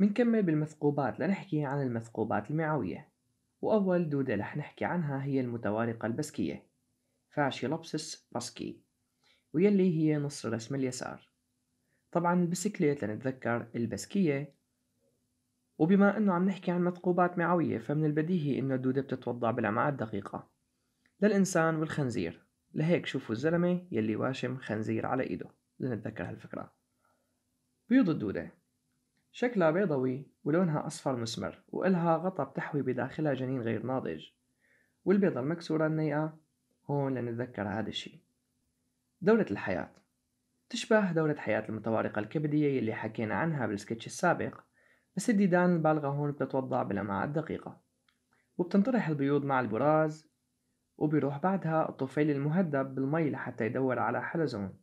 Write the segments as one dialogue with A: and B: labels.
A: منكمل بالمثقوبات لنحكي عن المثقوبات المعوية وأول دودة رح نحكي عنها هي المتوارقة البسكية فاشيلوبسس باسكي ويلي هي نص رسم اليسار طبعا البسكليت لنتذكر البسكية وبما انه عم نحكي عن مثقوبات معوية فمن البديهي انه الدودة بتتوضع بالامعاء الدقيقة للانسان والخنزير لهيك شوفوا الزلمة يلي واشم خنزير على ايده لنتذكر هالفكرة بيض الدودة شكلها بيضوي ولونها أصفر مسمر وإلها غطا بتحوي بداخلها جنين غير ناضج والبيضة المكسورة النيئة هون لنتذكر هذا الشي دورة الحياة تشبه دورة حياة المتوارقة الكبدية اللي حكينا عنها بالسكتش السابق بس الديدان البالغة هون بتتوضع بالأمعاء الدقيقة وبتنطرح البيوض مع البراز وبيروح بعدها الطفيل المهدب بالمي لحتى يدور على حلزون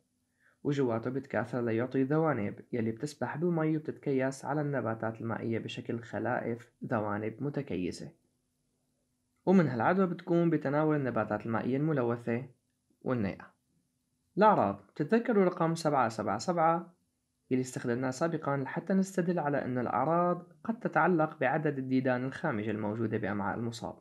A: وجواته بتكاثر ليعطي ذوانب يلي بتسبح بالمي وبتتكيس على النباتات المائية بشكل خلائف ذوانب متكيسة ومن هالعدوى بتكون بتناول النباتات المائية الملوثة والنيئة الأعراض بتتذكروا رقم 777 يلي استخدمناه سابقا حتى نستدل على أن الأعراض قد تتعلق بعدد الديدان الخامجة الموجودة بأمعاء المصاب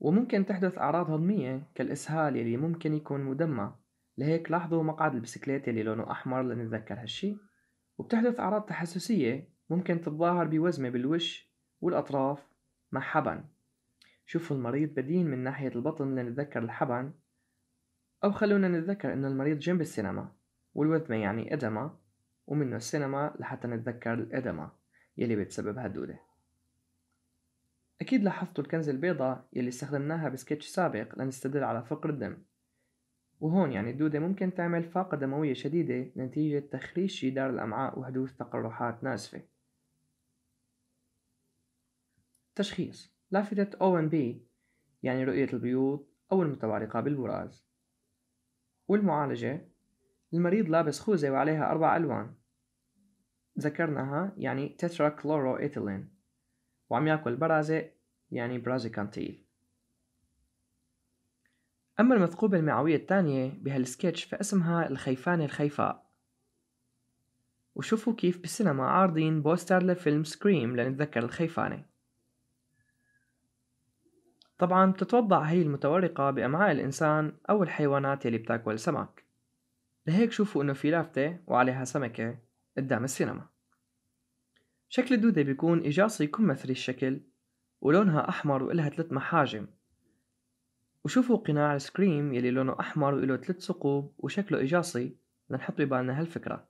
A: وممكن تحدث أعراض هضمية كالإسهال يلي ممكن يكون مدمى لهيك لاحظوا مقعد البسكليت اللي لونه أحمر لنتذكر هالشي وبتحدث أعراض تحسسية ممكن تتظاهر بوزمة بالوش والأطراف مع حبن شوفوا المريض بدين من ناحية البطن لنتذكر الحبن أو خلونا نتذكر إنه المريض جنب السينما والوزمة يعني إدمة ومنه السينما لحتى نتذكر الإدمة يلي بتسبب هالدودة أكيد لاحظتوا الكنز البيضاء يلي استخدمناها بسكتش سابق لنستدل على فقر الدم وهون يعني الدودة ممكن تعمل فاقة دموية شديدة نتيجة تخريش جدار الأمعاء وحدوث تقرحات نازفة تشخيص لافتة أوين بي يعني رؤية البيوض أو المتبارقة بالبراز والمعالجة المريض لابس خوذة وعليها أربع ألوان ذكرناها يعني تترا كلورو وعم ياكل برازة يعني برازيكانتيل أما المثقوبة المعوية الثانية بهالسكتش فاسمها الخيفان الخيفاء وشوفوا كيف بالسينما عارضين بوستر لفيلم سكريم لنتذكر الخيفانة طبعا بتتوضع هي المتورقة بأمعاء الإنسان أو الحيوانات يلي بتاكل سمك لهيك شوفوا إنه في لافتة وعليها سمكة قدام السينما شكل الدودة بيكون إجاصي كمثري مثري الشكل ولونها أحمر وإلها ثلاث محاجم وشوفوا قناع سكريم يلي لونه أحمر وله ثلاث ثقوب وشكله إجاصي لنحط ببالنا هالفكرة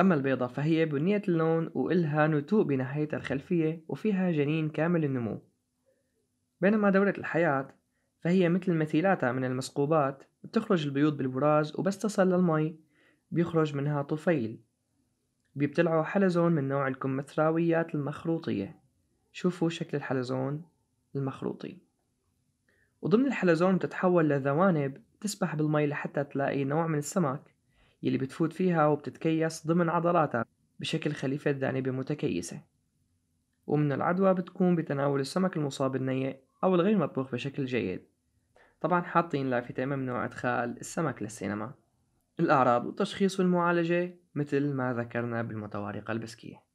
A: أما البيضة فهي بنية اللون وإلها نتوء بناحية الخلفية وفيها جنين كامل النمو بينما دورة الحياة فهي مثل مثيلاتها من المسقوبات بتخرج البيوض بالبراز وبس تصل للمي بيخرج منها طفيل بيبتلعوا حلزون من نوع الكمثراويات المخروطية شوفوا شكل الحلزون المخروطي وضمن الحلزون بتتحول لذوانب بتسبح بالمي لحتى تلاقي نوع من السمك يلي بتفوت فيها وبتتكيس ضمن عضلاتها بشكل خليفة ذانبة متكيسة ومن العدوى بتكون بتناول السمك المصاب النيء أو الغير مطبوخ بشكل جيد طبعا حاطين لافتة ممنوع إدخال السمك للسينما الأعراض والتشخيص والمعالجة مثل ما ذكرنا بالمتوارقة البسكية